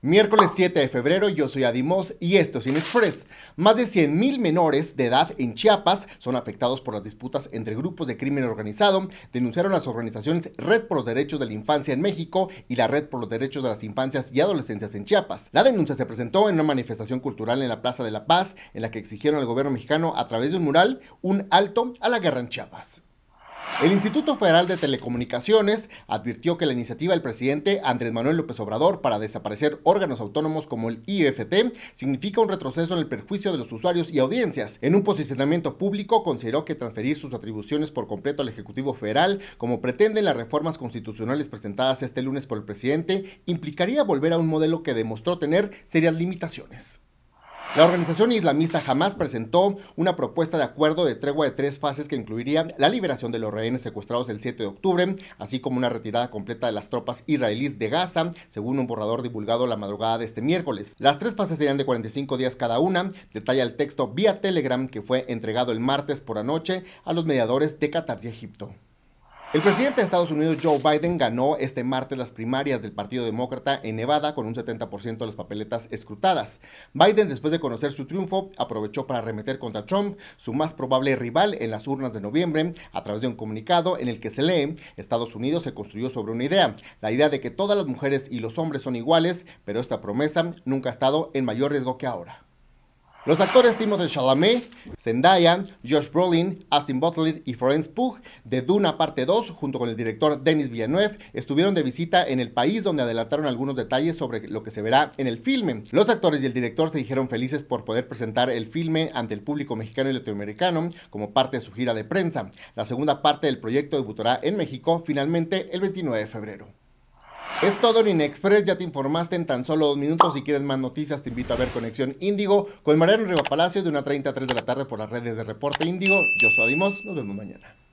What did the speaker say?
Miércoles 7 de febrero, yo soy Adimos y esto es Inexpress. Más de 100.000 menores de edad en Chiapas son afectados por las disputas entre grupos de crimen organizado, denunciaron las organizaciones Red por los Derechos de la Infancia en México y la Red por los Derechos de las Infancias y Adolescencias en Chiapas. La denuncia se presentó en una manifestación cultural en la Plaza de la Paz, en la que exigieron al gobierno mexicano, a través de un mural, un alto a la guerra en Chiapas. El Instituto Federal de Telecomunicaciones advirtió que la iniciativa del presidente Andrés Manuel López Obrador para desaparecer órganos autónomos como el IFT significa un retroceso en el perjuicio de los usuarios y audiencias. En un posicionamiento público consideró que transferir sus atribuciones por completo al Ejecutivo Federal, como pretenden las reformas constitucionales presentadas este lunes por el presidente, implicaría volver a un modelo que demostró tener serias limitaciones. La organización islamista jamás presentó una propuesta de acuerdo de tregua de tres fases que incluiría la liberación de los rehenes secuestrados el 7 de octubre, así como una retirada completa de las tropas israelíes de Gaza, según un borrador divulgado la madrugada de este miércoles. Las tres fases serían de 45 días cada una, detalla el texto vía Telegram que fue entregado el martes por anoche a los mediadores de Qatar y Egipto. El presidente de Estados Unidos, Joe Biden, ganó este martes las primarias del Partido Demócrata en Nevada con un 70% de las papeletas escrutadas. Biden, después de conocer su triunfo, aprovechó para remeter contra Trump, su más probable rival en las urnas de noviembre, a través de un comunicado en el que se lee, Estados Unidos se construyó sobre una idea, la idea de que todas las mujeres y los hombres son iguales, pero esta promesa nunca ha estado en mayor riesgo que ahora. Los actores de Chalamet, Zendaya, Josh Brolin, Austin Butler y Florence Pugh de Duna Parte 2, junto con el director Denis Villeneuve, estuvieron de visita en el país donde adelantaron algunos detalles sobre lo que se verá en el filme. Los actores y el director se dijeron felices por poder presentar el filme ante el público mexicano y latinoamericano como parte de su gira de prensa. La segunda parte del proyecto debutará en México finalmente el 29 de febrero. Es todo en Inexpress, ya te informaste en tan solo dos minutos. Si quieres más noticias, te invito a ver Conexión Índigo con Mariano Riva Palacio de 1.30 a 3 de la tarde por las redes de Reporte Índigo. Yo soy Adimos, nos vemos mañana.